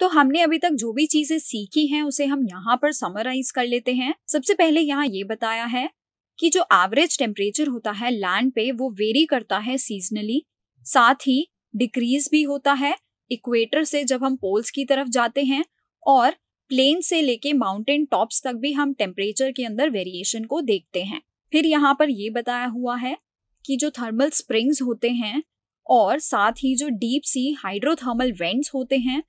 तो हमने अभी तक जो भी चीजें सीखी हैं उसे हम यहाँ पर समराइज कर लेते हैं सबसे पहले यहाँ ये बताया है कि जो एवरेज टेम्परेचर होता है लैंड पे वो वेरी करता है सीजनली साथ ही डिक्रीज भी होता है इक्वेटर से जब हम पोल्स की तरफ जाते हैं और प्लेन से लेके माउंटेन टॉप्स तक भी हम टेम्परेचर के अंदर वेरिएशन को देखते हैं फिर यहाँ पर ये बताया हुआ है कि जो थर्मल स्प्रिंग्स होते हैं और साथ ही जो डीप सी हाइड्रोथर्मल वेंट्स होते हैं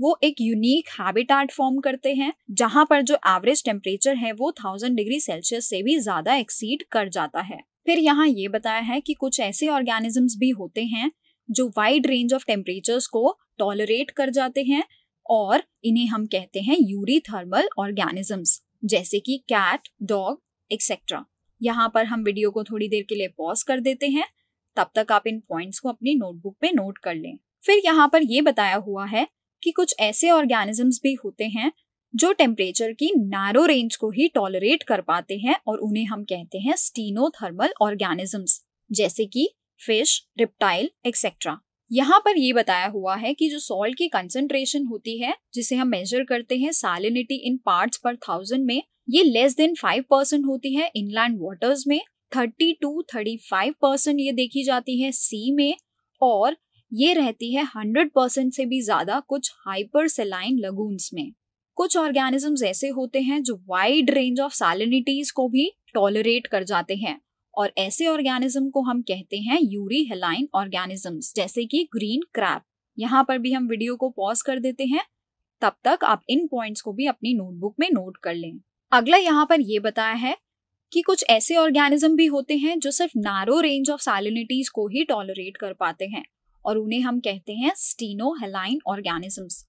वो एक यूनिक आर्ट फॉर्म करते हैं जहाँ पर जो एवरेज टेम्परेचर है वो थाउजेंड डिग्री सेल्सियस से भी ज्यादा एक्सीड कर जाता है फिर यहाँ ये बताया है कि कुछ ऐसे ऑर्गेनिजम्स भी होते हैं जो वाइड रेंज ऑफ टेम्परेचर्स को टॉलरेट कर जाते हैं और इन्हें हम कहते हैं यूरीथर्मल ऑर्गेनिजम्स जैसे कि कैट डॉग एक्सेट्रा यहाँ पर हम वीडियो को थोड़ी देर के लिए पॉज कर देते हैं तब तक आप इन पॉइंट्स को अपनी नोटबुक में नोट कर लें फिर यहाँ पर ये बताया हुआ है कि कुछ ऐसे ऑर्गेनिजम्स भी होते हैं जो टेम्परेचर की नैरो रेंज को ही टॉलरेट कर पाते हैं और उन्हें हम कहते हैं स्टीनोथर्मल ऑर्गेनिजम्स जैसे कि फिश रिप्टाइल एक्सेट्रा यहाँ पर ये बताया हुआ है कि जो सॉल्ट की कंसेंट्रेशन होती है जिसे हम मेजर करते हैं salinity in parts per thousand में ये लेस देन फाइव परसेंट होती है इनलैंड वाटर्स में thirty to thirty five percent ये देखी जाती है सी में और ये रहती है 100% से भी ज़्यादा कुछ हाइपर सेलाइन लगून्स में कुछ ऑर्गेनिजम्स ऐसे होते हैं जो वाइड रेंज ऑफ सैलिनिटीज को भी टॉलरेट कर जाते हैं और ऐसे ऑर्गेनिज्म को हम कहते हैं यूरी हेलाइन ऑर्गेनिजम्स जैसे कि ग्रीन क्रैप यहाँ पर भी हम वीडियो को पॉज कर देते हैं तब तक आप इन पॉइंट्स को भी अपनी नोटबुक में नोट कर लें अगला यहाँ पर ये बताया है कि कुछ ऐसे ऑर्गेनिज्म भी होते हैं जो सिर्फ नारो रेंज ऑफ सैलिनिटीज को ही टॉलरेट कर पाते हैं और उन्हें हम कहते हैं स्टीनोहेलाइन ऑर्गेनिजम्स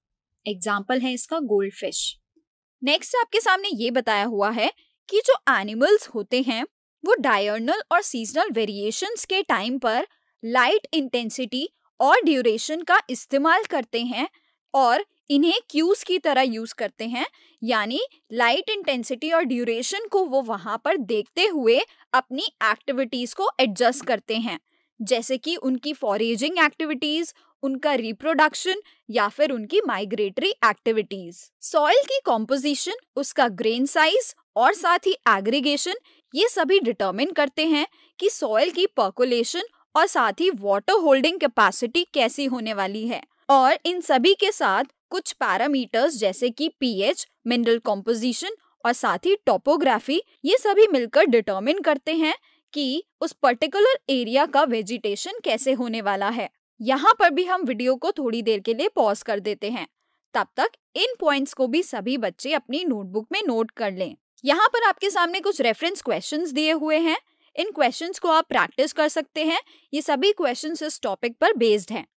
एग्जाम्पल है इसका गोल्ड फिश नेक्स्ट आपके सामने ये बताया हुआ है कि जो एनिमल्स होते हैं वो डायर्नल और सीजनल वेरिएशंस के टाइम पर लाइट इंटेंसिटी और ड्यूरेशन का इस्तेमाल करते हैं और इन्हें क्यूज की तरह यूज करते हैं यानी लाइट इंटेंसिटी और ड्यूरेशन को वो वहां पर देखते हुए अपनी एक्टिविटीज को एडजस्ट करते हैं जैसे कि उनकी फॉरेजिंग एक्टिविटीज उनका रिप्रोडक्शन या फिर उनकी माइग्रेटरी एक्टिविटीज सॉइल की कॉम्पोजिशन उसका ग्रेन साइज और साथ ही एग्रीगेशन ये सभी डिटरमिन करते हैं कि सॉइल की पर्कुलेशन और साथ ही वाटर होल्डिंग कैपेसिटी कैसी होने वाली है और इन सभी के साथ कुछ पैरामीटर्स जैसे कि पीएच, मिनरल कॉम्पोजिशन और साथ ही टोपोग्राफी ये सभी मिलकर डिटरमिन करते हैं कि उस पर्टिकुलर एरिया का वेजिटेशन कैसे होने वाला है यहाँ पर भी हम वीडियो को थोड़ी देर के लिए पॉज कर देते हैं तब तक इन पॉइंट्स को भी सभी बच्चे अपनी नोटबुक में नोट कर लें यहाँ पर आपके सामने कुछ रेफरेंस क्वेश्चंस दिए हुए हैं इन क्वेश्चंस को आप प्रैक्टिस कर सकते हैं ये सभी क्वेश्चंस इस टॉपिक पर बेस्ड हैं